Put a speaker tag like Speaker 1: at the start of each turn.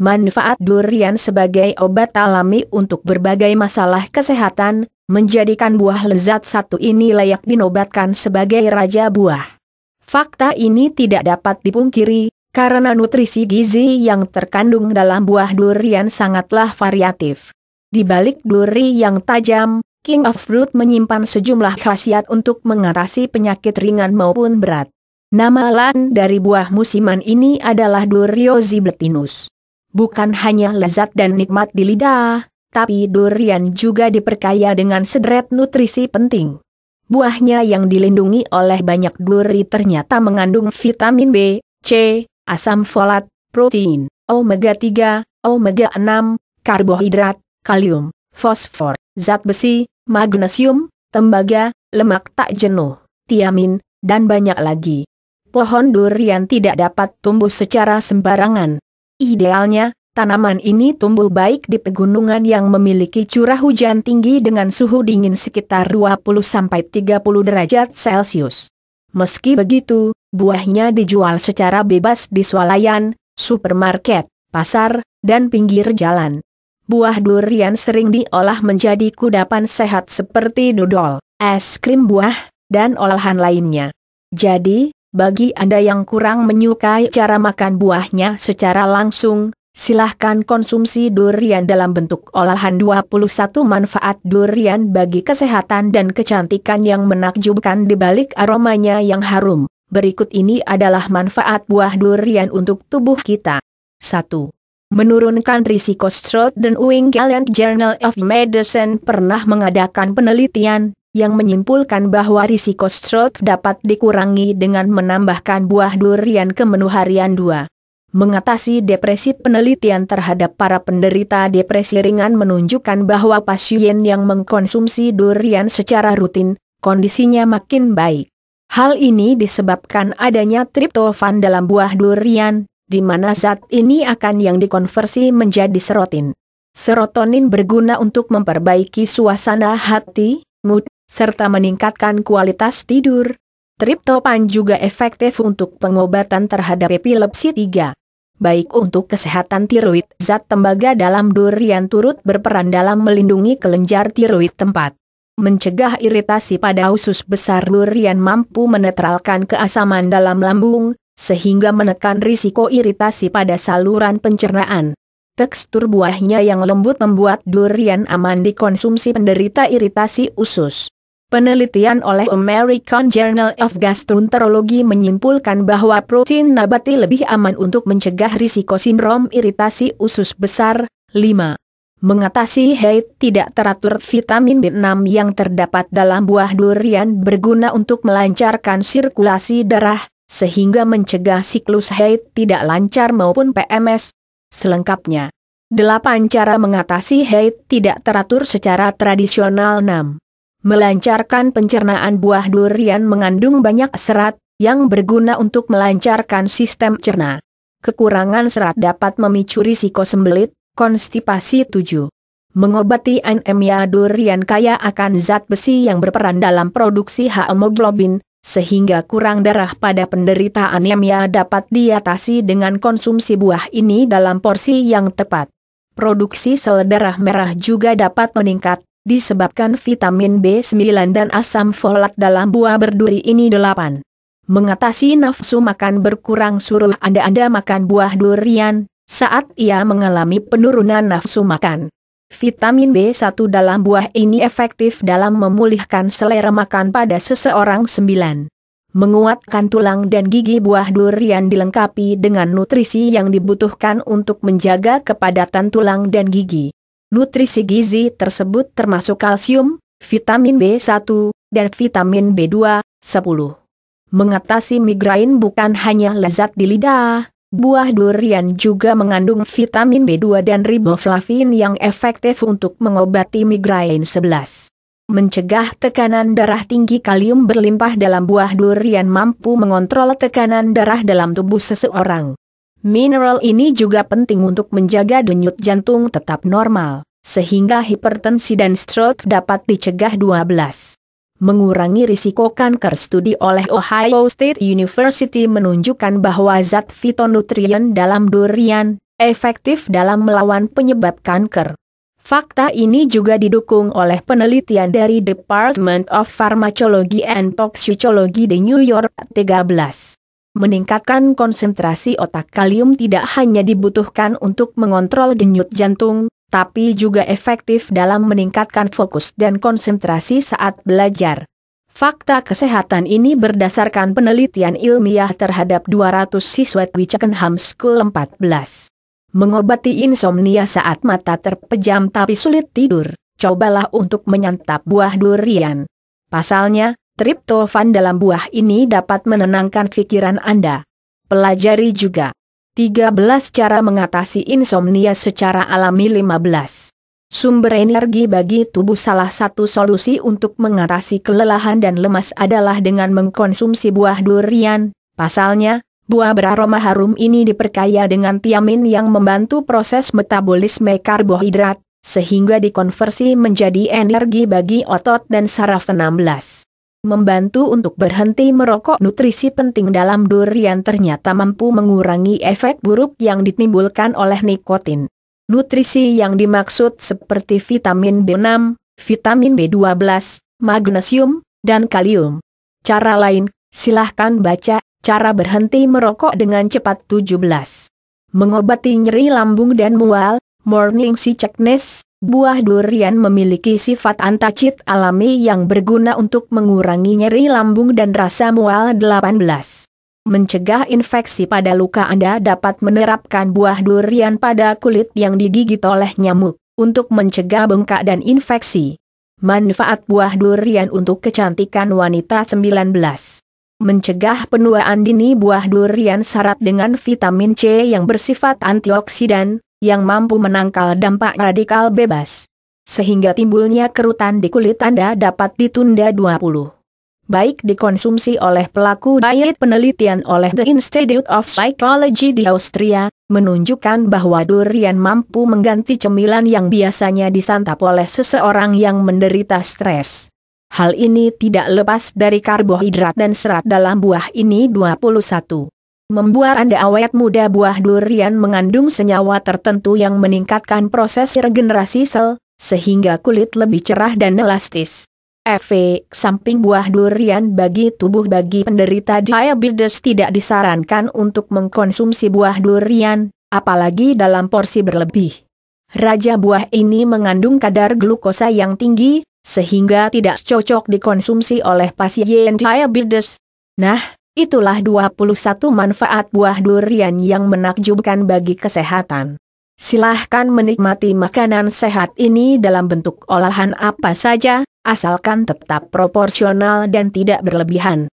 Speaker 1: manfaat durian sebagai obat alami untuk berbagai masalah kesehatan, menjadikan buah lezat satu ini layak dinobatkan sebagai raja buah. Fakta ini tidak dapat dipungkiri, karena nutrisi gizi yang terkandung dalam buah durian sangatlah variatif. Di balik duri yang tajam, King of Fruit menyimpan sejumlah khasiat untuk mengatasi penyakit ringan maupun berat. Nama lain dari buah musiman ini adalah Durio zibletinus bukan hanya lezat dan nikmat di lidah, tapi durian juga diperkaya dengan sederet nutrisi penting. Buahnya yang dilindungi oleh banyak duri ternyata mengandung vitamin B, C, asam folat, protein, omega 3, omega 6, karbohidrat, kalium, fosfor, zat besi, magnesium, tembaga, lemak tak jenuh, tiamin, dan banyak lagi. Pohon durian tidak dapat tumbuh secara sembarangan. Idealnya, tanaman ini tumbuh baik di pegunungan yang memiliki curah hujan tinggi dengan suhu dingin sekitar 20-30 derajat Celcius. Meski begitu, buahnya dijual secara bebas di swalayan, supermarket, pasar, dan pinggir jalan. Buah durian sering diolah menjadi kudapan sehat seperti dodol, es krim buah, dan olahan lainnya. Jadi, bagi Anda yang kurang menyukai cara makan buahnya secara langsung, silahkan konsumsi durian dalam bentuk olahan 21 manfaat durian bagi kesehatan dan kecantikan yang menakjubkan di balik aromanya yang harum. Berikut ini adalah manfaat buah durian untuk tubuh kita. 1. Menurunkan risiko stroke dan Wing Journal of Medicine pernah mengadakan penelitian yang menyimpulkan bahwa risiko stroke dapat dikurangi dengan menambahkan buah durian ke menu harian 2. Mengatasi depresi penelitian terhadap para penderita depresi ringan menunjukkan bahwa pasien yang mengkonsumsi durian secara rutin, kondisinya makin baik. Hal ini disebabkan adanya triptofan dalam buah durian, di mana zat ini akan yang dikonversi menjadi serotin. Serotonin berguna untuk memperbaiki suasana hati, mood, serta meningkatkan kualitas tidur. Triptopan juga efektif untuk pengobatan terhadap epilepsi 3. Baik untuk kesehatan tiroid, zat tembaga dalam durian turut berperan dalam melindungi kelenjar tiroid tempat. Mencegah iritasi pada usus besar durian mampu menetralkan keasaman dalam lambung, sehingga menekan risiko iritasi pada saluran pencernaan. Tekstur buahnya yang lembut membuat durian aman dikonsumsi penderita iritasi usus. Penelitian oleh American Journal of Gastroenterology menyimpulkan bahwa protein nabati lebih aman untuk mencegah risiko sindrom iritasi usus besar. 5. Mengatasi haid tidak teratur vitamin B6 yang terdapat dalam buah durian berguna untuk melancarkan sirkulasi darah, sehingga mencegah siklus haid tidak lancar maupun PMS. Selengkapnya. 8. Cara mengatasi haid tidak teratur secara tradisional 6. Melancarkan pencernaan buah durian mengandung banyak serat, yang berguna untuk melancarkan sistem cerna. Kekurangan serat dapat memicu risiko sembelit, konstipasi 7. Mengobati anemia durian kaya akan zat besi yang berperan dalam produksi hemoglobin, sehingga kurang darah pada penderita anemia dapat diatasi dengan konsumsi buah ini dalam porsi yang tepat. Produksi sel darah merah juga dapat meningkat, Disebabkan vitamin B9 dan asam folat dalam buah berduri ini 8. Mengatasi nafsu makan berkurang suruh Anda-Anda makan buah durian, saat ia mengalami penurunan nafsu makan. Vitamin B1 dalam buah ini efektif dalam memulihkan selera makan pada seseorang 9 menguatkan tulang dan gigi buah durian dilengkapi dengan nutrisi yang dibutuhkan untuk menjaga kepadatan tulang dan gigi. Nutrisi gizi tersebut termasuk kalsium, vitamin B1, dan vitamin B2, 10. Mengatasi migrain bukan hanya lezat di lidah, buah durian juga mengandung vitamin B2 dan riboflavin yang efektif untuk mengobati migrain 11. Mencegah tekanan darah tinggi kalium berlimpah dalam buah durian mampu mengontrol tekanan darah dalam tubuh seseorang. Mineral ini juga penting untuk menjaga denyut jantung tetap normal, sehingga hipertensi dan stroke dapat dicegah 12. Mengurangi risiko kanker studi oleh Ohio State University menunjukkan bahwa zat fitonutrien dalam durian efektif dalam melawan penyebab kanker. Fakta ini juga didukung oleh penelitian dari Department of Pharmacology and Toxicology di New York 13. Meningkatkan konsentrasi otak kalium tidak hanya dibutuhkan untuk mengontrol denyut jantung, tapi juga efektif dalam meningkatkan fokus dan konsentrasi saat belajar. Fakta kesehatan ini berdasarkan penelitian ilmiah terhadap 200 siswa Twickenham School 14. Mengobati insomnia saat mata terpejam tapi sulit tidur, cobalah untuk menyantap buah durian. Pasalnya, Triptofan dalam buah ini dapat menenangkan pikiran Anda. Pelajari juga. 13 cara mengatasi insomnia secara alami 15. Sumber energi bagi tubuh salah satu solusi untuk mengatasi kelelahan dan lemas adalah dengan mengkonsumsi buah durian. Pasalnya, buah beraroma harum ini diperkaya dengan tiamin yang membantu proses metabolisme karbohidrat, sehingga dikonversi menjadi energi bagi otot dan saraf 16 membantu untuk berhenti merokok nutrisi penting dalam durian ternyata mampu mengurangi efek buruk yang ditimbulkan oleh nikotin. Nutrisi yang dimaksud seperti vitamin B6, vitamin B12, magnesium, dan kalium. Cara lain, silahkan baca, cara berhenti merokok dengan cepat 17. Mengobati nyeri lambung dan mual, morning sickness, Buah durian memiliki sifat antacit alami yang berguna untuk mengurangi nyeri lambung dan rasa mual 18. Mencegah infeksi pada luka Anda dapat menerapkan buah durian pada kulit yang digigit oleh nyamuk, untuk mencegah bengkak dan infeksi. Manfaat buah durian untuk kecantikan wanita 19. Mencegah penuaan dini buah durian syarat dengan vitamin C yang bersifat antioksidan, yang mampu menangkal dampak radikal bebas. Sehingga timbulnya kerutan di kulit Anda dapat ditunda 20. Baik dikonsumsi oleh pelaku diet penelitian oleh The Institute of Psychology di Austria, menunjukkan bahwa durian mampu mengganti cemilan yang biasanya disantap oleh seseorang yang menderita stres. Hal ini tidak lepas dari karbohidrat dan serat dalam buah ini 21 membuat Anda awet muda buah durian mengandung senyawa tertentu yang meningkatkan proses regenerasi sel, sehingga kulit lebih cerah dan elastis. Efek samping buah durian bagi tubuh bagi penderita diabetes tidak disarankan untuk mengkonsumsi buah durian, apalagi dalam porsi berlebih. Raja buah ini mengandung kadar glukosa yang tinggi, sehingga tidak cocok dikonsumsi oleh pasien diabetes. Nah, Itulah 21 manfaat buah durian yang menakjubkan bagi kesehatan. Silahkan menikmati makanan sehat ini dalam bentuk olahan apa saja, asalkan tetap proporsional dan tidak berlebihan.